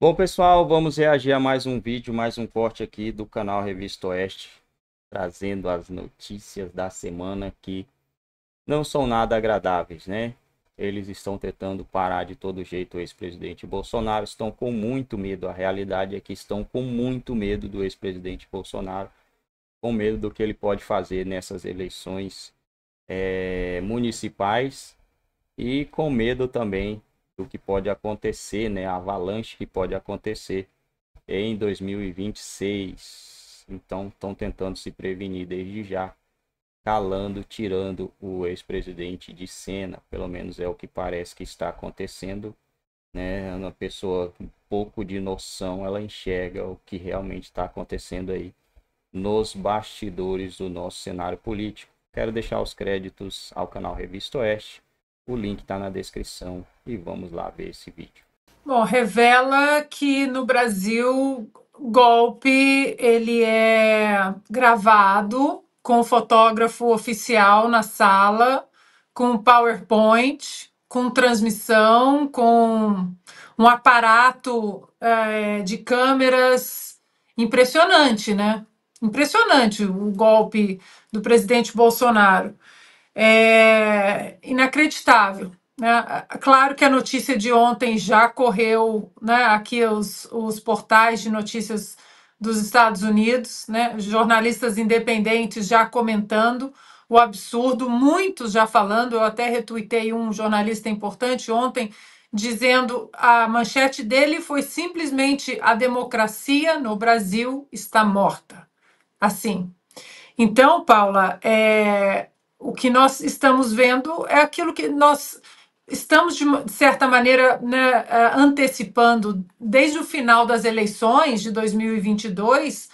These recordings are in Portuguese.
Bom, pessoal, vamos reagir a mais um vídeo, mais um corte aqui do canal Revista Oeste, trazendo as notícias da semana que não são nada agradáveis, né? Eles estão tentando parar de todo jeito o ex-presidente Bolsonaro, estão com muito medo, a realidade é que estão com muito medo do ex-presidente Bolsonaro, com medo do que ele pode fazer nessas eleições é, municipais e com medo também do que pode acontecer, né? A avalanche que pode acontecer em 2026. Então, estão tentando se prevenir desde já, calando, tirando o ex-presidente de cena. Pelo menos é o que parece que está acontecendo. Né? Uma pessoa com pouco de noção, ela enxerga o que realmente está acontecendo aí nos bastidores do nosso cenário político. Quero deixar os créditos ao canal Revista Oeste o link está na descrição e vamos lá ver esse vídeo. Bom, revela que no Brasil golpe ele é gravado com o fotógrafo oficial na sala, com PowerPoint, com transmissão, com um aparato é, de câmeras impressionante, né? Impressionante o golpe do presidente Bolsonaro é inacreditável. Né? Claro que a notícia de ontem já correu né, aqui os, os portais de notícias dos Estados Unidos, né? jornalistas independentes já comentando o absurdo, muitos já falando. Eu até retuitei um jornalista importante ontem dizendo a manchete dele foi simplesmente a democracia no Brasil está morta. Assim. Então, Paula, é, o que nós estamos vendo é aquilo que nós estamos, de certa maneira, né, antecipando desde o final das eleições de 2022,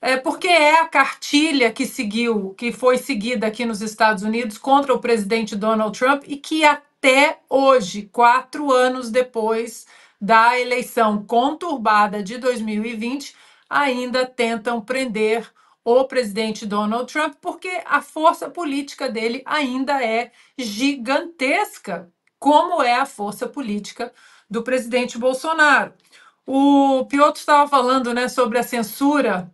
é, porque é a cartilha que seguiu, que foi seguida aqui nos Estados Unidos contra o presidente Donald Trump e que até hoje, quatro anos depois da eleição conturbada de 2020, ainda tentam prender o presidente Donald Trump, porque a força política dele ainda é gigantesca, como é a força política do presidente Bolsonaro. O Piotr estava falando né, sobre a censura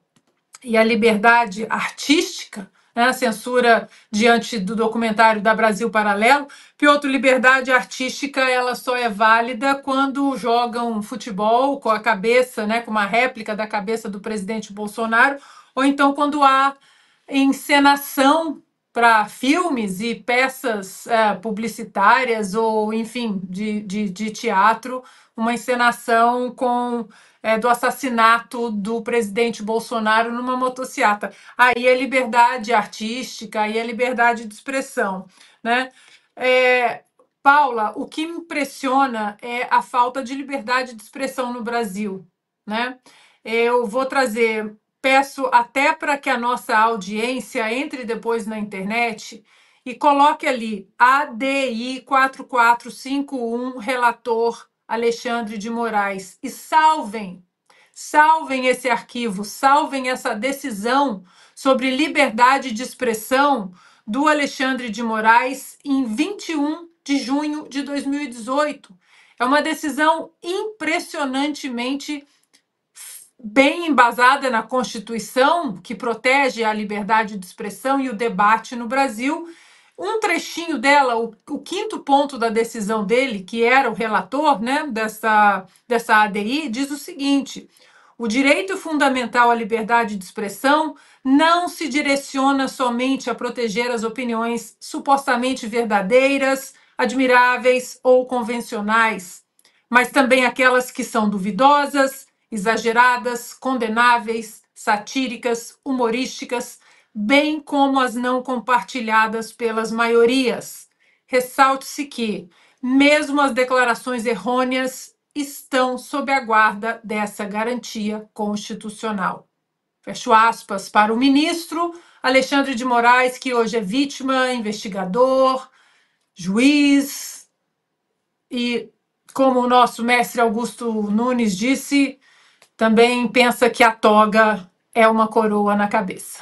e a liberdade artística, né, a censura diante do documentário da Brasil Paralelo. Piotr, liberdade artística ela só é válida quando jogam futebol com a cabeça, né, com uma réplica da cabeça do presidente Bolsonaro ou então quando há encenação para filmes e peças é, publicitárias ou, enfim, de, de, de, teatro, uma encenação com é, do assassinato do presidente Bolsonaro numa motocicleta. Aí é liberdade artística, aí é liberdade de expressão, né? É, Paula, o que me impressiona é a falta de liberdade de expressão no Brasil, né? Eu vou trazer Peço até para que a nossa audiência entre depois na internet e coloque ali ADI 4451 relator Alexandre de Moraes e salvem, salvem esse arquivo, salvem essa decisão sobre liberdade de expressão do Alexandre de Moraes em 21 de junho de 2018. É uma decisão impressionantemente bem embasada na Constituição, que protege a liberdade de expressão e o debate no Brasil. Um trechinho dela, o, o quinto ponto da decisão dele, que era o relator né, dessa, dessa ADI, diz o seguinte: o direito fundamental à liberdade de expressão não se direciona somente a proteger as opiniões supostamente verdadeiras, admiráveis ou convencionais, mas também aquelas que são duvidosas, exageradas, condenáveis, satíricas, humorísticas, bem como as não compartilhadas pelas maiorias. Ressalte-se que, mesmo as declarações errôneas estão sob a guarda dessa garantia constitucional. Fecho aspas para o ministro Alexandre de Moraes, que hoje é vítima, investigador, juiz e, como o nosso mestre Augusto Nunes disse, também pensa que a toga é uma coroa na cabeça.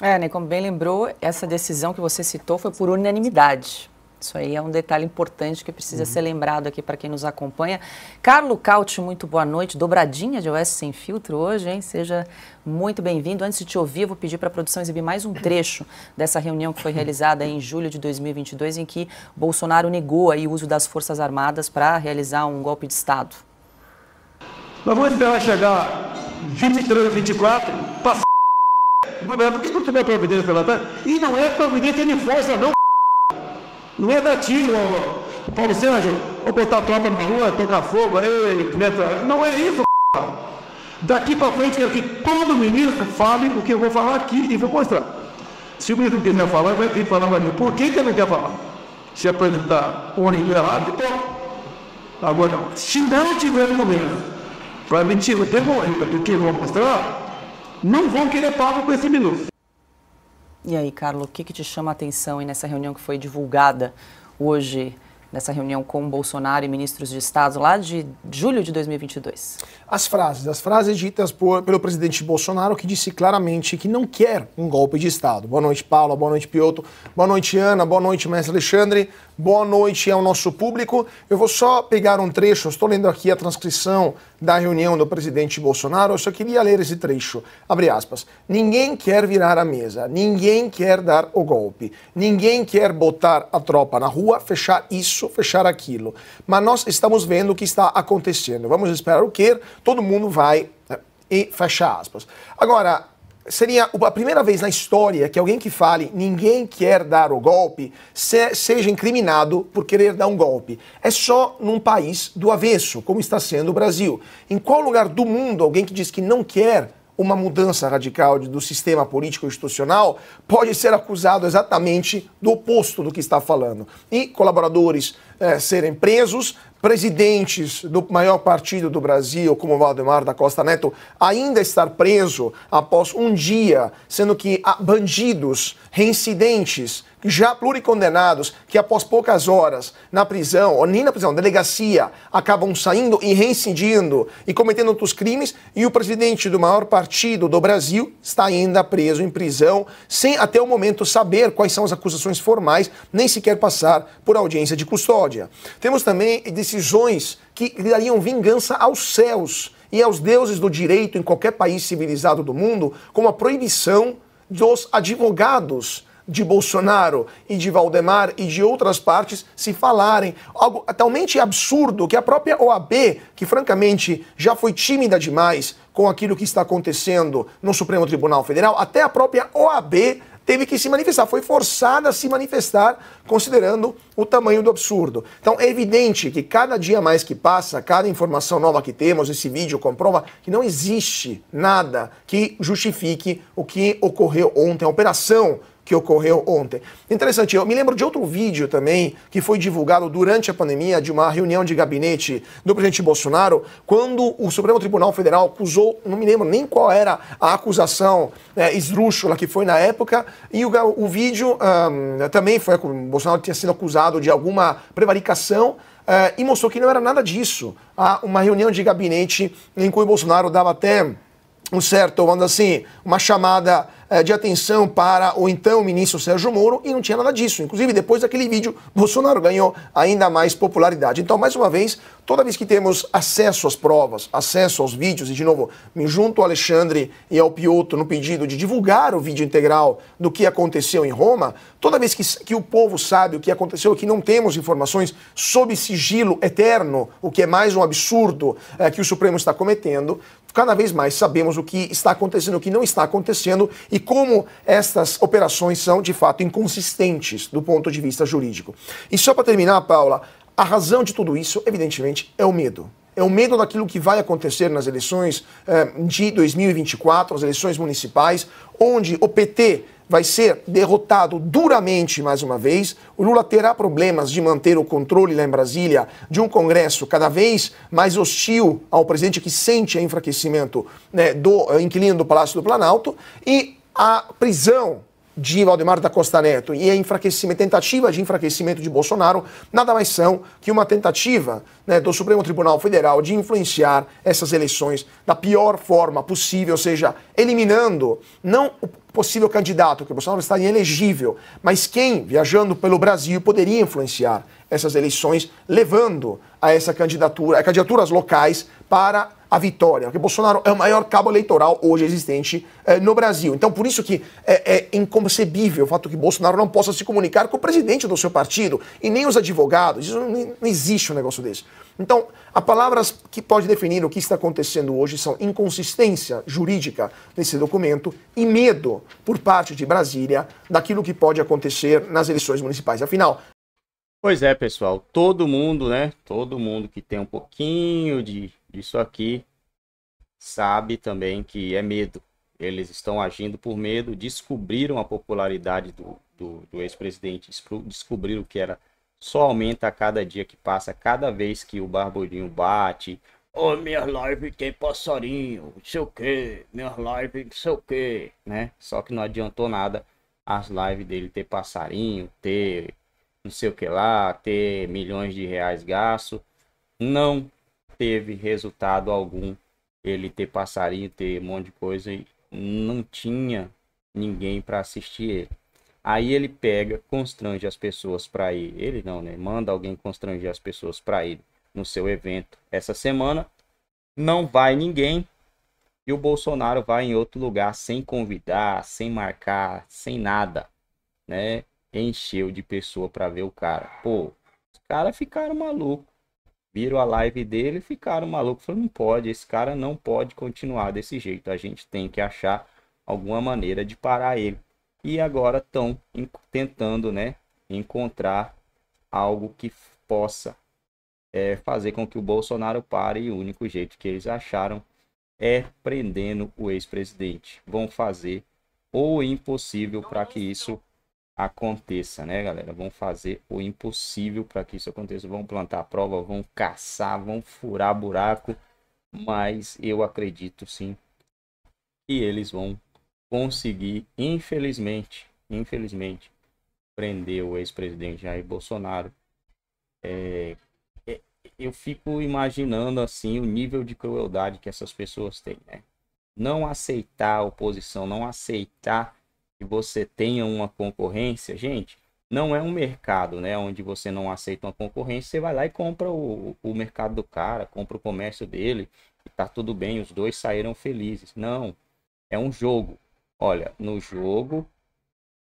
É, né, como bem lembrou, essa decisão que você citou foi por unanimidade. Isso aí é um detalhe importante que precisa uhum. ser lembrado aqui para quem nos acompanha. Carlo Cauti, muito boa noite. Dobradinha de OS Sem Filtro hoje, hein? Seja muito bem-vindo. Antes de te ouvir, vou pedir para a produção exibir mais um trecho dessa reunião que foi realizada em julho de 2022, em que Bolsonaro negou aí o uso das Forças Armadas para realizar um golpe de Estado. Nós vamos esperar chegar 23, 24, passar. Por que não tiver providência pela tarde? E não é providência de força, não. Não é gatilho, ó, Paulo Sérgio, ou botar tropa na rua, tocar fogo, aí, metra. Não é isso, Daqui para frente quero que todo ministro fale o que eu vou falar aqui e vou mostrar. Se o ministro quiser falar, vai vir falar para mim. Por que, que ele não quer falar? Se apresentar o errado, então. Agora não. Se não tiver no momento Provavelmente mentir, eu devolvo, porque vão mostrar, não vão querer pago com esse minuto. E aí, Carlos, o que, que te chama a atenção nessa reunião que foi divulgada hoje? nessa reunião com Bolsonaro e ministros de Estado lá de julho de 2022? As frases, as frases ditas por, pelo presidente Bolsonaro que disse claramente que não quer um golpe de Estado. Boa noite, Paula, boa noite, Pioto, boa noite, Ana, boa noite, mestre Alexandre, boa noite ao nosso público. Eu vou só pegar um trecho, estou lendo aqui a transcrição da reunião do presidente Bolsonaro, eu só queria ler esse trecho. Abre aspas. Ninguém quer virar a mesa, ninguém quer dar o golpe, ninguém quer botar a tropa na rua, fechar isso isso, fechar aquilo. Mas nós estamos vendo o que está acontecendo. Vamos esperar o que todo mundo vai eh, e fecha aspas. Agora, seria a primeira vez na história que alguém que fale ninguém quer dar o golpe se, seja incriminado por querer dar um golpe. É só num país do avesso, como está sendo o Brasil. Em qual lugar do mundo alguém que diz que não quer uma mudança radical do sistema político institucional, pode ser acusado exatamente do oposto do que está falando. E colaboradores é, serem presos, presidentes do maior partido do Brasil, como Valdemar da Costa Neto, ainda estar preso após um dia, sendo que bandidos, reincidentes, já pluricondenados, que após poucas horas na prisão, ou nem na prisão, delegacia, acabam saindo e reincidindo e cometendo outros crimes, e o presidente do maior partido do Brasil está ainda preso em prisão, sem até o momento saber quais são as acusações formais, nem sequer passar por audiência de custódia. Temos também decisões que dariam vingança aos céus e aos deuses do direito em qualquer país civilizado do mundo, como a proibição dos advogados de Bolsonaro e de Valdemar e de outras partes se falarem. Algo totalmente absurdo que a própria OAB, que francamente já foi tímida demais com aquilo que está acontecendo no Supremo Tribunal Federal, até a própria OAB teve que se manifestar, foi forçada a se manifestar, considerando o tamanho do absurdo. Então é evidente que cada dia mais que passa, cada informação nova que temos, esse vídeo comprova que não existe nada que justifique o que ocorreu ontem, a operação que ocorreu ontem. Interessante, eu me lembro de outro vídeo também que foi divulgado durante a pandemia de uma reunião de gabinete do presidente Bolsonaro, quando o Supremo Tribunal Federal acusou, não me lembro nem qual era a acusação é, esdrúxula que foi na época, e o, o vídeo também foi, o Bolsonaro tinha sido acusado de alguma prevaricação, eh, e mostrou que não era nada disso. Há uma reunião de gabinete em que o Bolsonaro dava até um certo, vamos assim, uma chamada eh, de atenção para o então ministro Sérgio Moro e não tinha nada disso. Inclusive, depois daquele vídeo, Bolsonaro ganhou ainda mais popularidade. Então, mais uma vez, Toda vez que temos acesso às provas, acesso aos vídeos, e de novo, me junto ao Alexandre e ao Piotr no pedido de divulgar o vídeo integral do que aconteceu em Roma, toda vez que, que o povo sabe o que aconteceu e que não temos informações sob sigilo eterno, o que é mais um absurdo é, que o Supremo está cometendo, cada vez mais sabemos o que está acontecendo, o que não está acontecendo e como estas operações são de fato inconsistentes do ponto de vista jurídico. E só para terminar, Paula, a razão de tudo isso, evidentemente, é o medo. É o medo daquilo que vai acontecer nas eleições eh, de 2024, as eleições municipais, onde o PT vai ser derrotado duramente mais uma vez. O Lula terá problemas de manter o controle lá em Brasília de um Congresso cada vez mais hostil ao presidente que sente o enfraquecimento né, do eh, inquilino do Palácio do Planalto e a prisão de Valdemar da Costa Neto e a é enfraquecimento, tentativa de enfraquecimento de Bolsonaro nada mais são que uma tentativa né, do Supremo Tribunal Federal de influenciar essas eleições da pior forma possível, ou seja, eliminando não o possível candidato, que o Bolsonaro está inelegível, mas quem, viajando pelo Brasil, poderia influenciar essas eleições, levando a essa candidatura, a candidaturas locais para a vitória, porque Bolsonaro é o maior cabo eleitoral hoje existente eh, no Brasil. Então, por isso que é, é, inconcebível o fato que Bolsonaro não possa se comunicar com o presidente do seu partido e nem os advogados. Isso não, não existe um negócio desse. Então, as palavras que pode definir o que está acontecendo hoje são inconsistência jurídica nesse documento e medo por parte de Brasília daquilo que pode acontecer nas eleições municipais. Afinal, Pois é, pessoal, todo mundo, né? Todo mundo que tem um pouquinho de isso aqui sabe também que é medo. Eles estão agindo por medo, descobriram a popularidade do, do, do ex-presidente, descobriram que era só aumenta a cada dia que passa, cada vez que o barbudinho bate. Ô, oh, minha live tem passarinho, não sei o que, minha live não sei o que, né? Só que não adiantou nada as lives dele ter passarinho, ter não sei o que lá, ter milhões de reais gasto. Não teve resultado algum ele ter passarinho, ter um monte de coisa e não tinha ninguém para assistir ele. Aí ele pega, constrange as pessoas para ir. Ele não, né? Manda alguém constranger as pessoas para ir no seu evento essa semana. Não vai ninguém. E o Bolsonaro vai em outro lugar sem convidar, sem marcar, sem nada, né? Encheu de pessoa para ver o cara. Pô, os caras ficaram malucos viram a live dele e ficaram malucos. Falaram, não pode, esse cara não pode continuar desse jeito. A gente tem que achar alguma maneira de parar ele. E agora estão tentando né, encontrar algo que possa é, fazer com que o Bolsonaro pare. E o único jeito que eles acharam é prendendo o ex-presidente. Vão fazer o impossível para que isso aconteça, né, galera? Vão fazer o impossível para que isso aconteça. Vão plantar a prova, vão caçar, vão furar buraco. Mas eu acredito sim que eles vão conseguir, infelizmente, infelizmente, prender o ex-presidente Jair Bolsonaro. É, é, eu fico imaginando assim o nível de crueldade que essas pessoas têm, né? Não aceitar a oposição, não aceitar que você tenha uma concorrência, gente, não é um mercado, né? Onde você não aceita uma concorrência, você vai lá e compra o, o mercado do cara, compra o comércio dele, e tá tudo bem, os dois saíram felizes. Não, é um jogo. Olha, no jogo,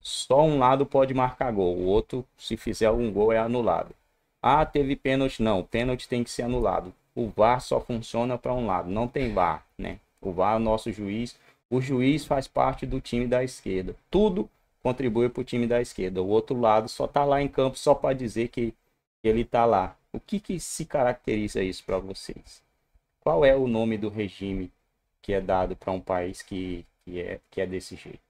só um lado pode marcar gol, o outro, se fizer algum gol, é anulado. Ah, teve pênalti. Não, pênalti tem que ser anulado. O VAR só funciona para um lado, não tem VAR, né? O VAR, o nosso juiz, o juiz faz parte do time da esquerda. Tudo contribui para o time da esquerda. O outro lado só está lá em campo só para dizer que ele está lá. O que, que se caracteriza isso para vocês? Qual é o nome do regime que é dado para um país que, que, é, que é desse jeito?